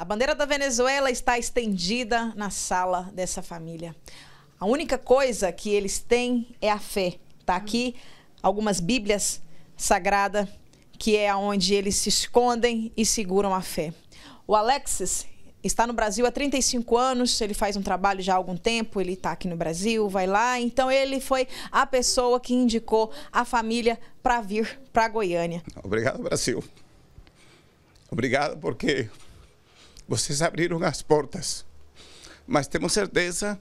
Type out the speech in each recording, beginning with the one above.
A bandeira da Venezuela está estendida na sala dessa família. A única coisa que eles têm é a fé. Está aqui algumas Bíblias sagradas, que é onde eles se escondem e seguram a fé. O Alexis está no Brasil há 35 anos, ele faz um trabalho já há algum tempo, ele está aqui no Brasil, vai lá. Então, ele foi a pessoa que indicou a família para vir para Goiânia. Obrigado, Brasil. Obrigado, porque vocês abriram as portas. Mas temos certeza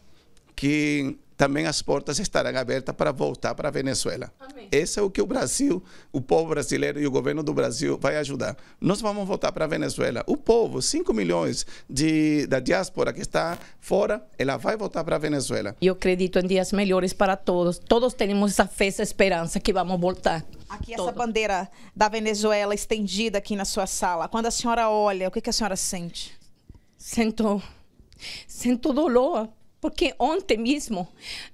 que também as portas estarão abertas para voltar para a Venezuela. Amém. Esse é o que o Brasil, o povo brasileiro e o governo do Brasil vai ajudar. Nós vamos voltar para a Venezuela. O povo, 5 milhões de, da diáspora que está fora, ela vai voltar para a Venezuela. Eu acredito em dias melhores para todos. Todos temos essa fé, essa esperança que vamos voltar. Aqui essa bandeira da Venezuela estendida aqui na sua sala. Quando a senhora olha, o que, que a senhora sente? Sinto, sinto dolor, porque ontem mesmo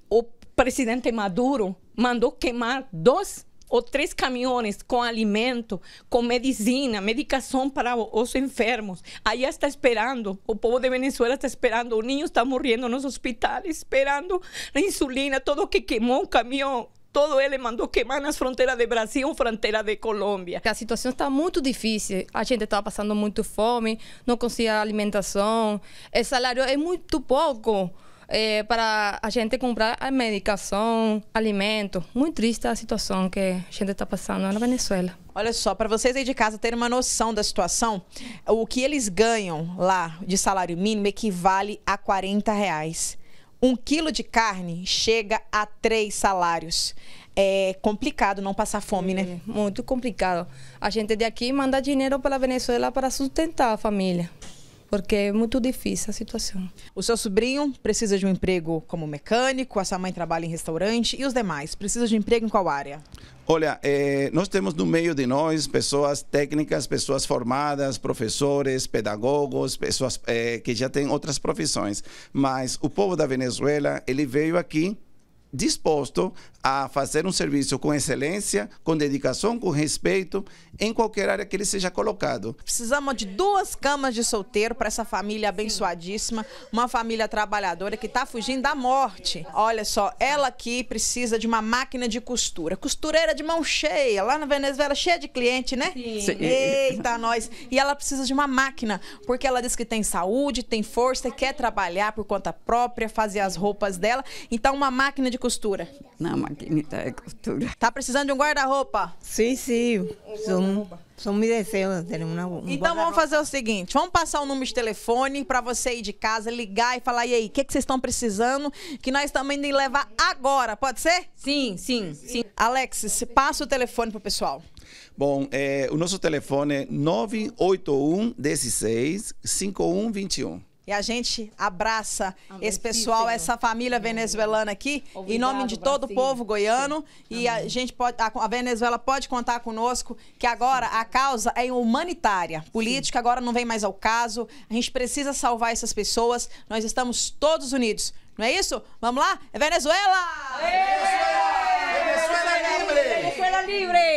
o presidente Maduro mandou queimar dois ou três caminhões com alimento, com medicina, medicação para os enfermos. Aí está esperando, o povo de Venezuela está esperando, o ninho está morrendo nos hospitais, esperando a insulina, todo que queimou o caminhão todo ele mandou queimar nas fronteiras de Brasil, fronteira de Colômbia. A situação está muito difícil. A gente está passando muito fome, não conseguia alimentação, o é salário é muito pouco. É, para a gente comprar a medicação, alimento. Muito triste a situação que a gente está passando na Venezuela. Olha só, para vocês aí de casa terem uma noção da situação, o que eles ganham lá de salário mínimo equivale a 40 reais. Um quilo de carne chega a três salários. É complicado não passar fome, né? É, muito complicado. A gente daqui manda dinheiro para a Venezuela para sustentar a família porque é muito difícil a situação. O seu sobrinho precisa de um emprego como mecânico, a sua mãe trabalha em restaurante e os demais? precisam de emprego em qual área? Olha, eh, nós temos no meio de nós pessoas técnicas, pessoas formadas, professores, pedagogos, pessoas eh, que já têm outras profissões. Mas o povo da Venezuela, ele veio aqui disposto a fazer um serviço com excelência, com dedicação, com respeito, em qualquer área que ele seja colocado. Precisamos de duas camas de solteiro para essa família abençoadíssima, uma família trabalhadora que está fugindo da morte. Olha só, ela aqui precisa de uma máquina de costura, costureira de mão cheia, lá na Venezuela cheia de cliente, né? Sim. Eita, nós. E ela precisa de uma máquina, porque ela diz que tem saúde, tem força, e quer trabalhar por conta própria, fazer as roupas dela. Então, uma máquina de costura? na maquinita de costura. Tá precisando de um guarda-roupa? Sim, sim. São, são me desejos ter uma, um Então vamos fazer o seguinte, vamos passar o número de telefone para você ir de casa, ligar e falar, e aí, o que, que vocês estão precisando? Que nós também de levar agora, pode ser? Sim, sim, sim. Alexis, passa o telefone pro pessoal. Bom, é, o nosso telefone é 981 16 5121. E a gente abraça Amém. esse pessoal, Sim, essa família Amém. venezuelana aqui, Obrigado, em nome de todo Brasil. o povo goiano. E a gente pode, a, Venezuela pode contar conosco que agora a causa é humanitária. Política agora não vem mais ao caso. A gente precisa salvar essas pessoas. Nós estamos todos unidos. Não é isso? Vamos lá? É Venezuela! Venezuela! Venezuela livre! Venezuela livre!